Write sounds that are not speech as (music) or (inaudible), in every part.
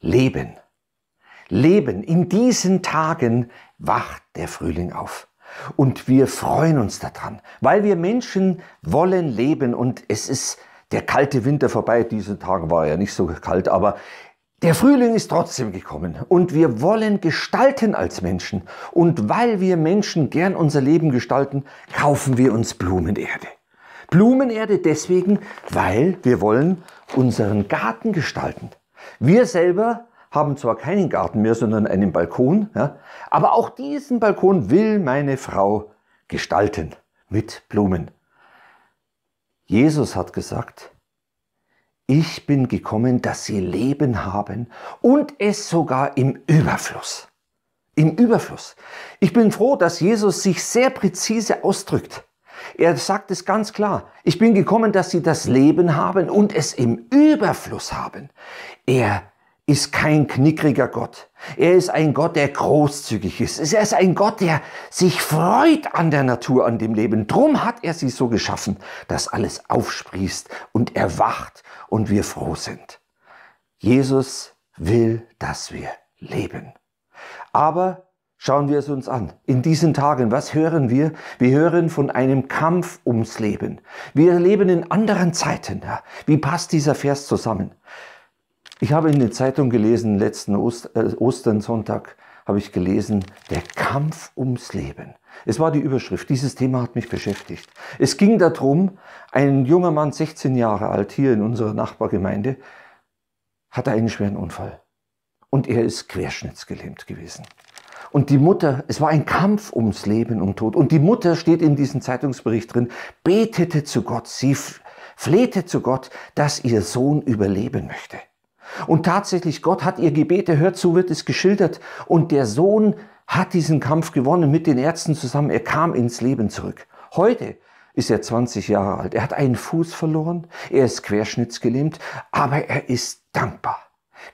Leben. Leben. In diesen Tagen wacht der Frühling auf. Und wir freuen uns daran, weil wir Menschen wollen leben und es ist der kalte Winter vorbei. Diesen Tag war ja nicht so kalt, aber der Frühling ist trotzdem gekommen und wir wollen gestalten als Menschen. Und weil wir Menschen gern unser Leben gestalten, kaufen wir uns Blumenerde. Blumenerde deswegen, weil wir wollen unseren Garten gestalten. Wir selber haben zwar keinen Garten mehr, sondern einen Balkon, ja, aber auch diesen Balkon will meine Frau gestalten mit Blumen. Jesus hat gesagt, ich bin gekommen, dass sie Leben haben und es sogar im Überfluss. Im Überfluss. Ich bin froh, dass Jesus sich sehr präzise ausdrückt. Er sagt es ganz klar. Ich bin gekommen, dass sie das Leben haben und es im Überfluss haben. Er ist kein knickriger Gott. Er ist ein Gott, der großzügig ist. Er ist ein Gott, der sich freut an der Natur, an dem Leben. Drum hat er sie so geschaffen, dass alles aufsprießt und erwacht und wir froh sind. Jesus will, dass wir leben. Aber Schauen wir es uns an. In diesen Tagen, was hören wir? Wir hören von einem Kampf ums Leben. Wir leben in anderen Zeiten. Wie passt dieser Vers zusammen? Ich habe in der Zeitung gelesen, letzten Ost äh, Osternsonntag habe ich gelesen, der Kampf ums Leben. Es war die Überschrift. Dieses Thema hat mich beschäftigt. Es ging darum, ein junger Mann, 16 Jahre alt, hier in unserer Nachbargemeinde, hatte einen schweren Unfall. Und er ist querschnittsgelähmt gewesen. Und die Mutter, es war ein Kampf ums Leben und Tod. Und die Mutter steht in diesem Zeitungsbericht drin, betete zu Gott, sie flehte zu Gott, dass ihr Sohn überleben möchte. Und tatsächlich, Gott hat ihr Gebet erhört, so wird es geschildert. Und der Sohn hat diesen Kampf gewonnen mit den Ärzten zusammen. Er kam ins Leben zurück. Heute ist er 20 Jahre alt. Er hat einen Fuß verloren. Er ist querschnittsgelähmt. Aber er ist dankbar.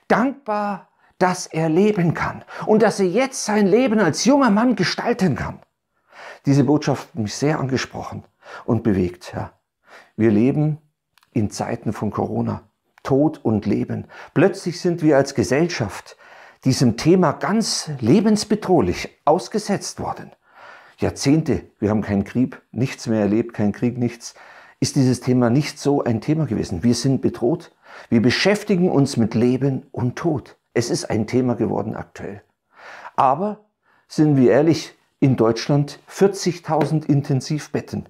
Dankbar dass er leben kann und dass er jetzt sein Leben als junger Mann gestalten kann. Diese Botschaft hat mich sehr angesprochen und bewegt. Ja. Wir leben in Zeiten von Corona, Tod und Leben. Plötzlich sind wir als Gesellschaft diesem Thema ganz lebensbedrohlich ausgesetzt worden. Jahrzehnte, wir haben keinen Krieg, nichts mehr erlebt, kein Krieg, nichts, ist dieses Thema nicht so ein Thema gewesen. Wir sind bedroht. Wir beschäftigen uns mit Leben und Tod. Es ist ein Thema geworden aktuell. Aber sind wir ehrlich, in Deutschland 40.000 Intensivbetten.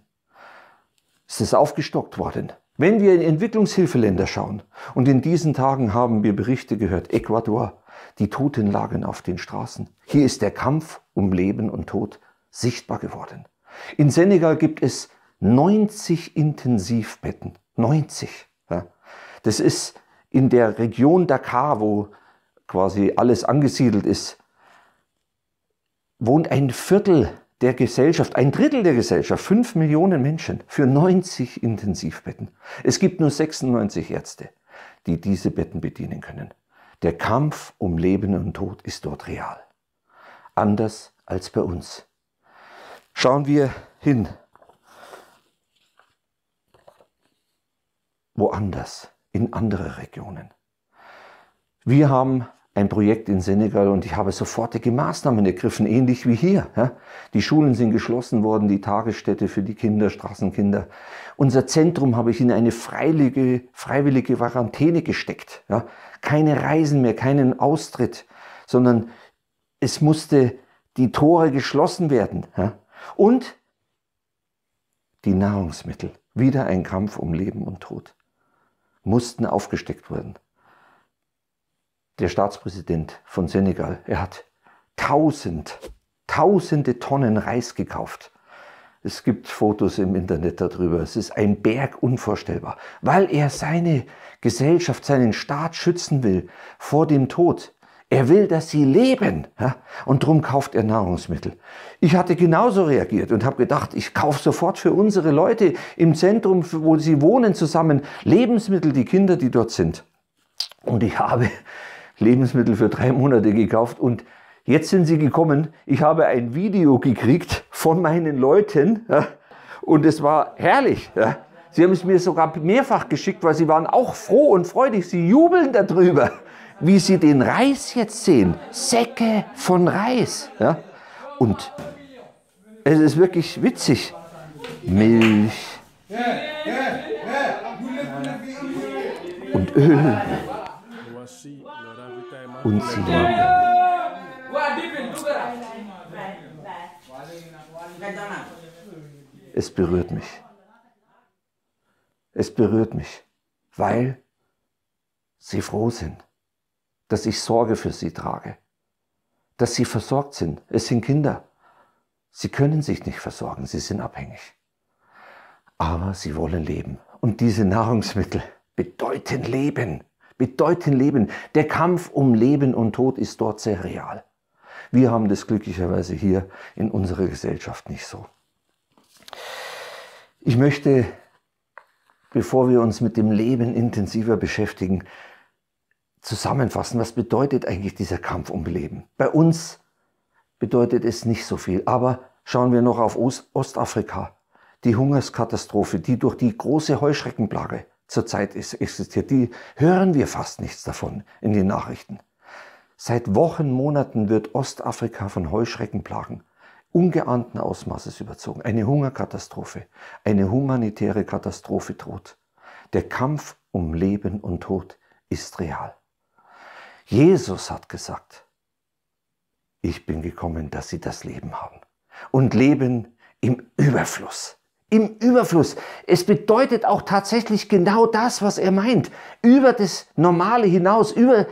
Es ist aufgestockt worden. Wenn wir in Entwicklungshilfeländer schauen, und in diesen Tagen haben wir Berichte gehört, Ecuador, die Toten lagen auf den Straßen. Hier ist der Kampf um Leben und Tod sichtbar geworden. In Senegal gibt es 90 Intensivbetten. 90. Das ist in der Region Dakar, wo quasi alles angesiedelt ist, wohnt ein Viertel der Gesellschaft, ein Drittel der Gesellschaft, fünf Millionen Menschen für 90 Intensivbetten. Es gibt nur 96 Ärzte, die diese Betten bedienen können. Der Kampf um Leben und Tod ist dort real. Anders als bei uns. Schauen wir hin. Woanders, in andere Regionen. Wir haben ein Projekt in Senegal und ich habe sofortige Maßnahmen ergriffen, ähnlich wie hier. Die Schulen sind geschlossen worden, die Tagesstätte für die Kinder, Straßenkinder. Unser Zentrum habe ich in eine freiwillige, freiwillige Quarantäne gesteckt. Keine Reisen mehr, keinen Austritt, sondern es musste die Tore geschlossen werden. Und die Nahrungsmittel, wieder ein Kampf um Leben und Tod, mussten aufgesteckt werden der Staatspräsident von Senegal. Er hat tausend, tausende Tonnen Reis gekauft. Es gibt Fotos im Internet darüber. Es ist ein Berg unvorstellbar, weil er seine Gesellschaft, seinen Staat schützen will vor dem Tod. Er will, dass sie leben. Ja? Und darum kauft er Nahrungsmittel. Ich hatte genauso reagiert und habe gedacht, ich kaufe sofort für unsere Leute im Zentrum, wo sie wohnen, zusammen Lebensmittel, die Kinder, die dort sind. Und ich habe Lebensmittel für drei Monate gekauft und jetzt sind sie gekommen. Ich habe ein Video gekriegt von meinen Leuten ja, und es war herrlich. Ja. Sie haben es mir sogar mehrfach geschickt, weil sie waren auch froh und freudig. Sie jubeln darüber, wie sie den Reis jetzt sehen. Säcke von Reis. Ja. Und es ist wirklich witzig. Milch. Und Öl und unzulegen. Es berührt mich. Es berührt mich, weil sie froh sind, dass ich Sorge für sie trage, dass sie versorgt sind. Es sind Kinder. Sie können sich nicht versorgen, sie sind abhängig. Aber sie wollen leben. Und diese Nahrungsmittel bedeuten Leben bedeuten Leben. Der Kampf um Leben und Tod ist dort sehr real. Wir haben das glücklicherweise hier in unserer Gesellschaft nicht so. Ich möchte, bevor wir uns mit dem Leben intensiver beschäftigen, zusammenfassen, was bedeutet eigentlich dieser Kampf um Leben. Bei uns bedeutet es nicht so viel, aber schauen wir noch auf Ostafrika, die Hungerskatastrophe, die durch die große Heuschreckenplage zurzeit existiert, die hören wir fast nichts davon in den Nachrichten. Seit Wochen, Monaten wird Ostafrika von Heuschreckenplagen ungeahnten Ausmaßes überzogen. Eine Hungerkatastrophe, eine humanitäre Katastrophe droht. Der Kampf um Leben und Tod ist real. Jesus hat gesagt, ich bin gekommen, dass sie das Leben haben und Leben im Überfluss im Überfluss. Es bedeutet auch tatsächlich genau das, was er meint. Über das Normale hinaus, über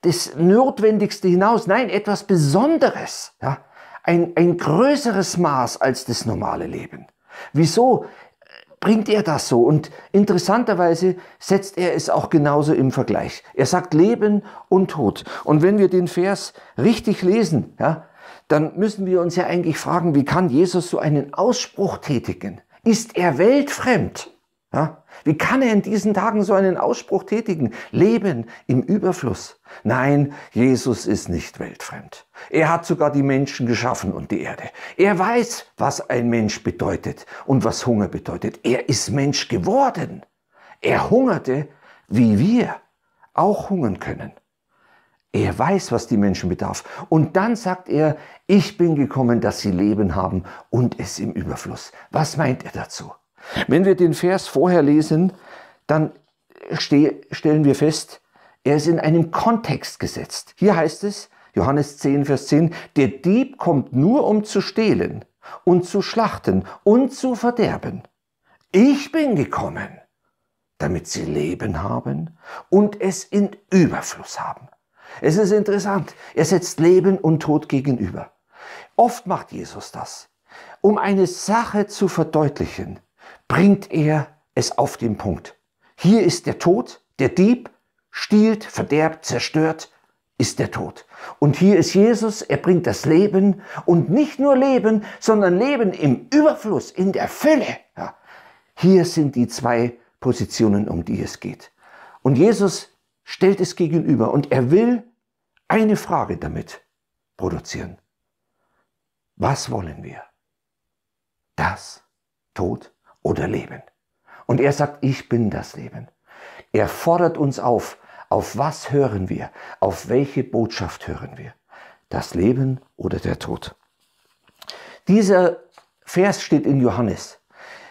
das Notwendigste hinaus. Nein, etwas Besonderes. Ja? Ein, ein größeres Maß als das normale Leben. Wieso äh, bringt er das so? Und interessanterweise setzt er es auch genauso im Vergleich. Er sagt Leben und Tod. Und wenn wir den Vers richtig lesen, ja, dann müssen wir uns ja eigentlich fragen, wie kann Jesus so einen Ausspruch tätigen? ist er weltfremd. Ja? Wie kann er in diesen Tagen so einen Ausspruch tätigen? Leben im Überfluss. Nein, Jesus ist nicht weltfremd. Er hat sogar die Menschen geschaffen und die Erde. Er weiß, was ein Mensch bedeutet und was Hunger bedeutet. Er ist Mensch geworden. Er hungerte, wie wir auch hungern können. Er weiß, was die Menschen bedarf. Und dann sagt er, ich bin gekommen, dass sie Leben haben und es im Überfluss. Was meint er dazu? Wenn wir den Vers vorher lesen, dann stellen wir fest, er ist in einem Kontext gesetzt. Hier heißt es, Johannes 10, Vers 10, der Dieb kommt nur, um zu stehlen und zu schlachten und zu verderben. Ich bin gekommen, damit sie Leben haben und es in Überfluss haben. Es ist interessant. Er setzt Leben und Tod gegenüber. Oft macht Jesus das. Um eine Sache zu verdeutlichen, bringt er es auf den Punkt. Hier ist der Tod, der Dieb stiehlt, verderbt, zerstört, ist der Tod. Und hier ist Jesus, er bringt das Leben und nicht nur Leben, sondern Leben im Überfluss, in der Fülle. Ja. Hier sind die zwei Positionen, um die es geht. Und Jesus stellt es gegenüber und er will eine Frage damit produzieren. Was wollen wir? Das, Tod oder Leben? Und er sagt, ich bin das Leben. Er fordert uns auf, auf was hören wir? Auf welche Botschaft hören wir? Das Leben oder der Tod? Dieser Vers steht in Johannes.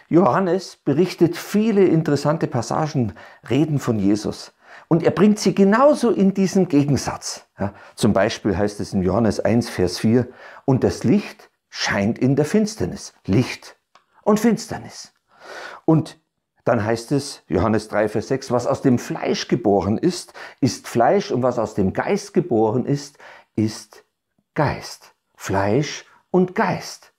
Johannes berichtet viele interessante Passagen, Reden von Jesus. Und er bringt sie genauso in diesen Gegensatz. Ja, zum Beispiel heißt es in Johannes 1, Vers 4, und das Licht scheint in der Finsternis. Licht und Finsternis. Und dann heißt es, Johannes 3, Vers 6, was aus dem Fleisch geboren ist, ist Fleisch und was aus dem Geist geboren ist, ist Geist. Fleisch und Geist.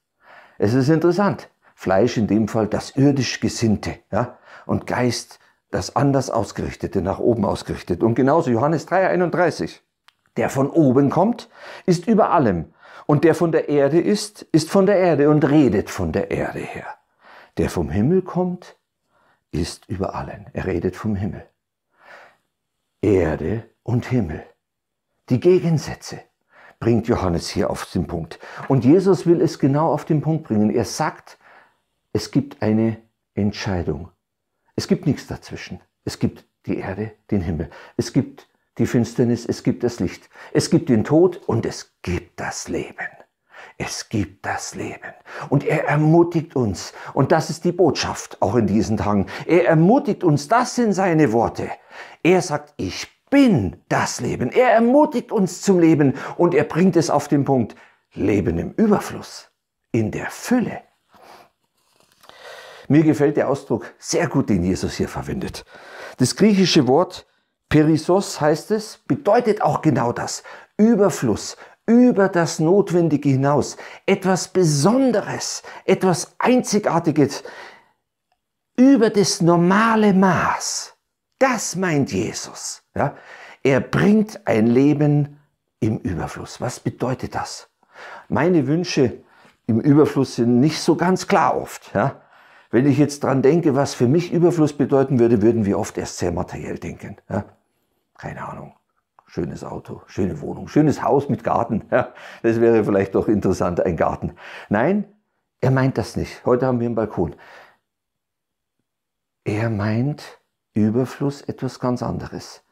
Es ist interessant. Fleisch in dem Fall das irdisch Gesinnte ja? und Geist das anders ausgerichtete nach oben ausgerichtet. Und genauso Johannes 3:31. Der von oben kommt, ist über allem. Und der von der Erde ist, ist von der Erde und redet von der Erde her. Der vom Himmel kommt, ist über allen. Er redet vom Himmel. Erde und Himmel. Die Gegensätze bringt Johannes hier auf den Punkt. Und Jesus will es genau auf den Punkt bringen. Er sagt, es gibt eine Entscheidung. Es gibt nichts dazwischen. Es gibt die Erde, den Himmel. Es gibt die Finsternis, es gibt das Licht. Es gibt den Tod und es gibt das Leben. Es gibt das Leben. Und er ermutigt uns. Und das ist die Botschaft auch in diesen Tagen. Er ermutigt uns. Das sind seine Worte. Er sagt, ich bin das Leben. Er ermutigt uns zum Leben und er bringt es auf den Punkt. Leben im Überfluss, in der Fülle. Mir gefällt der Ausdruck sehr gut, den Jesus hier verwendet. Das griechische Wort Perisos heißt es, bedeutet auch genau das. Überfluss, über das Notwendige hinaus. Etwas Besonderes, etwas Einzigartiges, über das normale Maß. Das meint Jesus. Ja? Er bringt ein Leben im Überfluss. Was bedeutet das? Meine Wünsche im Überfluss sind nicht so ganz klar oft. Ja? Wenn ich jetzt dran denke, was für mich Überfluss bedeuten würde, würden wir oft erst sehr materiell denken. Ja? Keine Ahnung. Schönes Auto, schöne Wohnung, schönes Haus mit Garten. Ja? Das wäre vielleicht doch interessant, ein Garten. Nein, er meint das nicht. Heute haben wir einen Balkon. Er meint Überfluss etwas ganz anderes.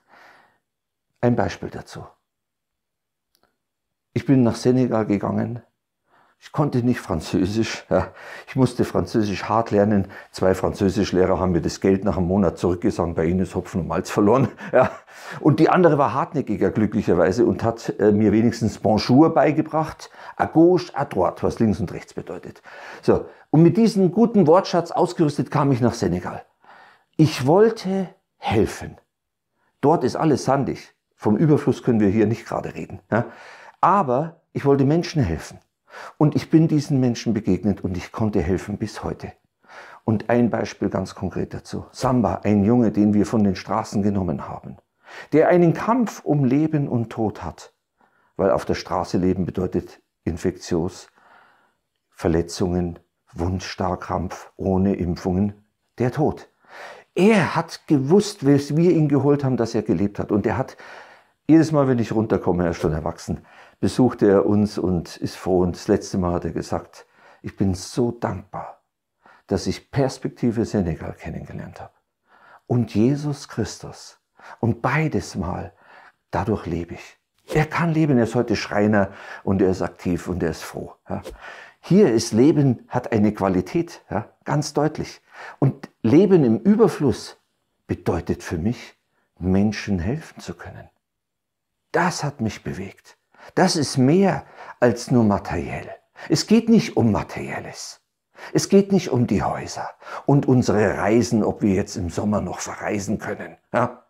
Ein Beispiel dazu. Ich bin nach Senegal gegangen ich konnte nicht Französisch. Ja. Ich musste Französisch hart lernen. Zwei Französischlehrer haben mir das Geld nach einem Monat zurückgesagt. Bei ihnen ist Hopfen und Malz verloren. (laughs) Ja. Und die andere war hartnäckiger glücklicherweise und hat äh, mir wenigstens Bonjour beigebracht. À gauche, à droite, was links und rechts bedeutet. So. Und mit diesem guten Wortschatz ausgerüstet kam ich nach Senegal. Ich wollte helfen. Dort ist alles sandig. Vom Überfluss können wir hier nicht gerade reden. Ja. Aber ich wollte Menschen helfen. Und ich bin diesen Menschen begegnet und ich konnte helfen bis heute. Und ein Beispiel ganz konkret dazu. Samba, ein Junge, den wir von den Straßen genommen haben, der einen Kampf um Leben und Tod hat, weil auf der Straße leben bedeutet infektiös, Verletzungen, Wundstarkrampf ohne Impfungen, der Tod. Er hat gewusst, bis wir ihn geholt haben, dass er gelebt hat. Und er hat jedes Mal, wenn ich runterkomme, er ist schon erwachsen, besuchte er uns und ist froh. Und das letzte Mal hat er gesagt, ich bin so dankbar, dass ich Perspektive Senegal kennengelernt habe. Und Jesus Christus. Und beides mal, dadurch lebe ich. Er kann leben, er ist heute Schreiner und er ist aktiv und er ist froh. Ja. Hier ist Leben, hat eine Qualität, ja, ganz deutlich. Und Leben im Überfluss bedeutet für mich, Menschen helfen zu können. Das hat mich bewegt das ist mehr als nur materiell. Es geht nicht um Materielles. Es geht nicht um die Häuser und unsere Reisen, ob wir jetzt im Sommer noch verreisen können. Ja?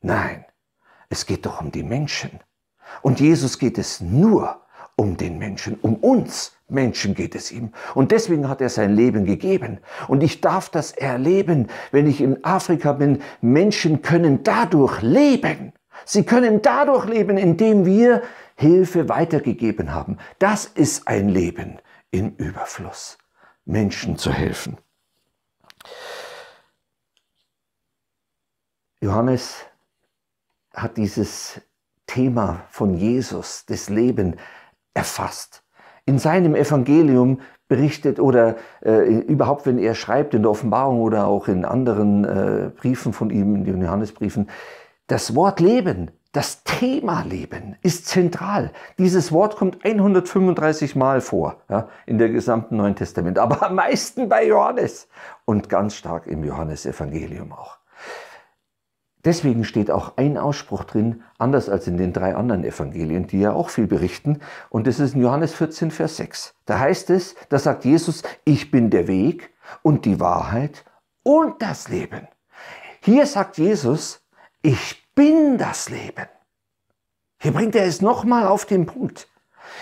Nein, es geht doch um die Menschen. Und Jesus geht es nur um den Menschen, um uns Menschen geht es ihm. Und deswegen hat er sein Leben gegeben. Und ich darf das erleben, wenn ich in Afrika bin. Menschen können dadurch leben. Sie können dadurch leben, indem wir Hilfe weitergegeben haben. Das ist ein Leben im Überfluss, Menschen zu helfen. Johannes hat dieses Thema von Jesus, das Leben, erfasst. In seinem Evangelium berichtet oder äh, überhaupt, wenn er schreibt in der Offenbarung oder auch in anderen äh, Briefen von ihm, in den Johannesbriefen, das Wort Leben, das Thema Leben ist zentral. Dieses Wort kommt 135 Mal vor ja, in der gesamten Neuen Testament, aber am meisten bei Johannes und ganz stark im Johannesevangelium auch. Deswegen steht auch ein Ausspruch drin, anders als in den drei anderen Evangelien, die ja auch viel berichten. Und das ist in Johannes 14, Vers 6. Da heißt es, da sagt Jesus, ich bin der Weg und die Wahrheit und das Leben. Hier sagt Jesus, ich bin das Leben. Hier bringt er es nochmal auf den Punkt.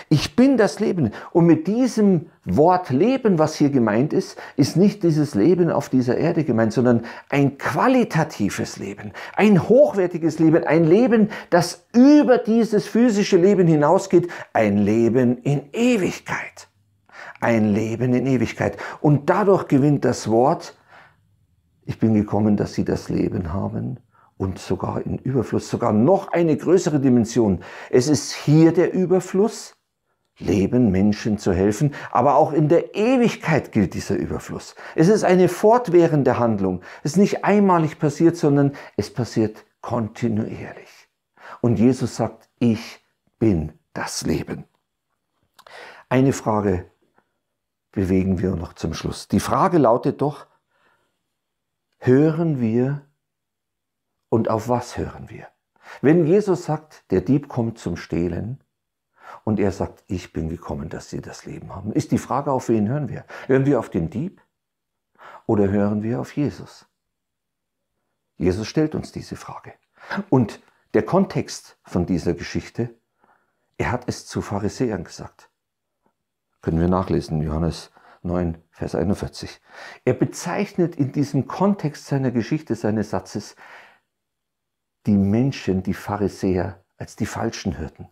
Ich bin das Leben. Und mit diesem Wort Leben, was hier gemeint ist, ist nicht dieses Leben auf dieser Erde gemeint, sondern ein qualitatives Leben, ein hochwertiges Leben, ein Leben, das über dieses physische Leben hinausgeht, ein Leben in Ewigkeit. Ein Leben in Ewigkeit. Und dadurch gewinnt das Wort, ich bin gekommen, dass sie das Leben haben und sogar in Überfluss, sogar noch eine größere Dimension. Es ist hier der Überfluss, Leben, Menschen zu helfen, aber auch in der Ewigkeit gilt dieser Überfluss. Es ist eine fortwährende Handlung. Es ist nicht einmalig passiert, sondern es passiert kontinuierlich. Und Jesus sagt, ich bin das Leben. Eine Frage bewegen wir noch zum Schluss. Die Frage lautet doch, hören wir und auf was hören wir? Wenn Jesus sagt, der Dieb kommt zum Stehlen und er sagt, ich bin gekommen, dass sie das Leben haben, ist die Frage, auf wen hören wir? Hören wir auf den Dieb oder hören wir auf Jesus? Jesus stellt uns diese Frage. Und der Kontext von dieser Geschichte, er hat es zu Pharisäern gesagt. Können wir nachlesen, Johannes 9, Vers 41. Er bezeichnet in diesem Kontext seiner Geschichte, seines Satzes, die Menschen, die Pharisäer, als die falschen Hirten,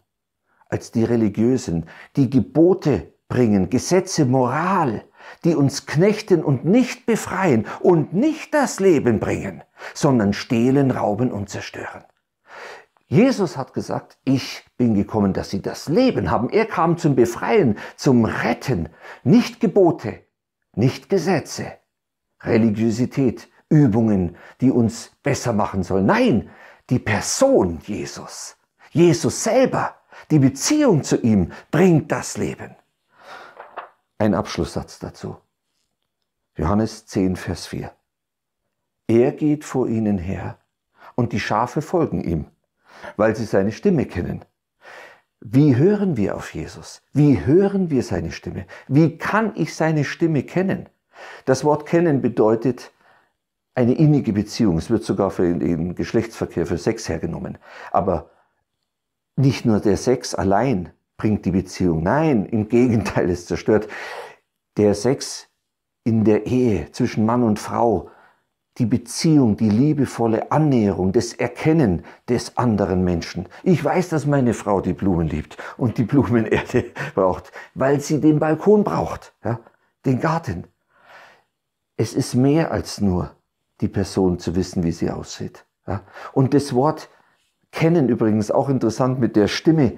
als die Religiösen, die Gebote bringen, Gesetze, Moral, die uns knechten und nicht befreien und nicht das Leben bringen, sondern stehlen, rauben und zerstören. Jesus hat gesagt, ich bin gekommen, dass sie das Leben haben. Er kam zum Befreien, zum Retten, nicht Gebote, nicht Gesetze, Religiosität, Übungen, die uns besser machen sollen. Nein, die Person Jesus, Jesus selber, die Beziehung zu ihm bringt das Leben. Ein Abschlusssatz dazu. Johannes 10, Vers 4. Er geht vor ihnen her und die Schafe folgen ihm, weil sie seine Stimme kennen. Wie hören wir auf Jesus? Wie hören wir seine Stimme? Wie kann ich seine Stimme kennen? Das Wort kennen bedeutet eine innige Beziehung. Es wird sogar für den Geschlechtsverkehr, für Sex hergenommen. Aber nicht nur der Sex allein bringt die Beziehung. Nein, im Gegenteil, es zerstört. Der Sex in der Ehe zwischen Mann und Frau, die Beziehung, die liebevolle Annäherung, das Erkennen des anderen Menschen. Ich weiß, dass meine Frau die Blumen liebt und die Blumenerde (laughs) braucht, weil sie den Balkon braucht, ja, den Garten. Es ist mehr als nur die Person zu wissen, wie sie aussieht. Ja? Und das Wort kennen übrigens auch interessant mit der Stimme.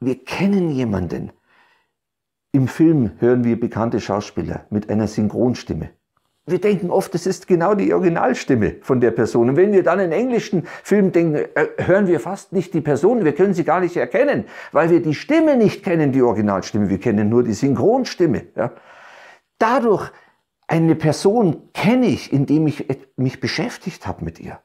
Wir kennen jemanden. Im Film hören wir bekannte Schauspieler mit einer Synchronstimme. Wir denken oft, es ist genau die Originalstimme von der Person. Und wenn wir dann in englischen Filmen denken, äh, hören wir fast nicht die Person, wir können sie gar nicht erkennen, weil wir die Stimme nicht kennen, die Originalstimme. Wir kennen nur die Synchronstimme. Ja? Dadurch eine Person kenne ich, indem ich äh, mich beschäftigt habe mit ihr.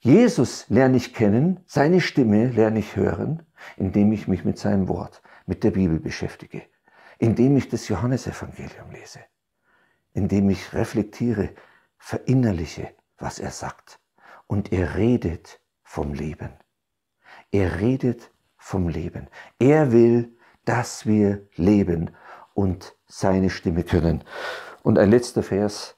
Jesus lerne ich kennen, seine Stimme lerne ich hören, indem ich mich mit seinem Wort, mit der Bibel beschäftige, indem ich das Johannesevangelium lese, indem ich reflektiere, verinnerliche, was er sagt. Und er redet vom Leben. Er redet vom Leben. Er will, dass wir leben und seine Stimme können. Und ein letzter Vers.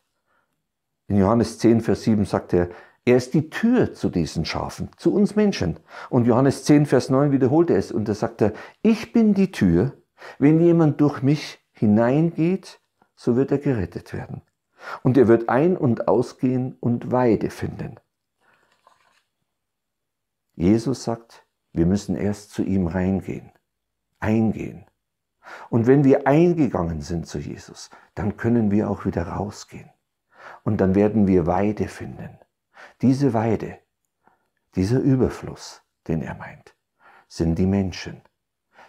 In Johannes 10, Vers 7 sagt er, er ist die Tür zu diesen Schafen, zu uns Menschen. Und Johannes 10, Vers 9 wiederholt er es und da sagt er, ich bin die Tür. Wenn jemand durch mich hineingeht, so wird er gerettet werden. Und er wird ein- und ausgehen und Weide finden. Jesus sagt, wir müssen erst zu ihm reingehen, eingehen. Und wenn wir eingegangen sind zu Jesus, dann können wir auch wieder rausgehen. Und dann werden wir Weide finden. Diese Weide, dieser Überfluss, den er meint, sind die Menschen.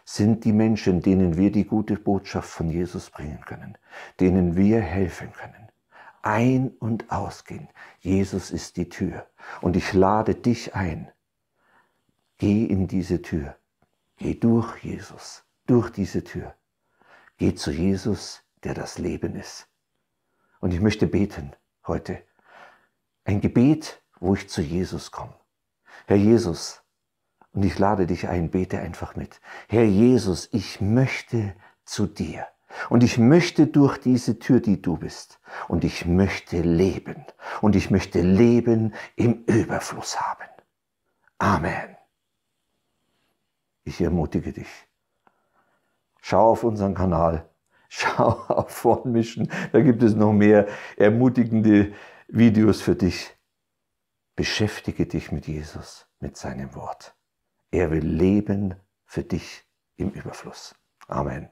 Sind die Menschen, denen wir die gute Botschaft von Jesus bringen können, denen wir helfen können ein- und ausgehen. Jesus ist die Tür. Und ich lade dich ein. Geh in diese Tür. Geh durch Jesus durch diese Tür. Geh zu Jesus, der das Leben ist. Und ich möchte beten heute. Ein Gebet, wo ich zu Jesus komme. Herr Jesus, und ich lade dich ein, bete einfach mit. Herr Jesus, ich möchte zu dir. Und ich möchte durch diese Tür, die du bist. Und ich möchte leben. Und ich möchte Leben im Überfluss haben. Amen. Ich ermutige dich Schau auf unseren Kanal. (laughs) Schau auf Vornmischen. Da gibt es noch mehr ermutigende Videos für dich. Beschäftige dich mit Jesus, mit seinem Wort. Er will leben für dich im Überfluss. Amen.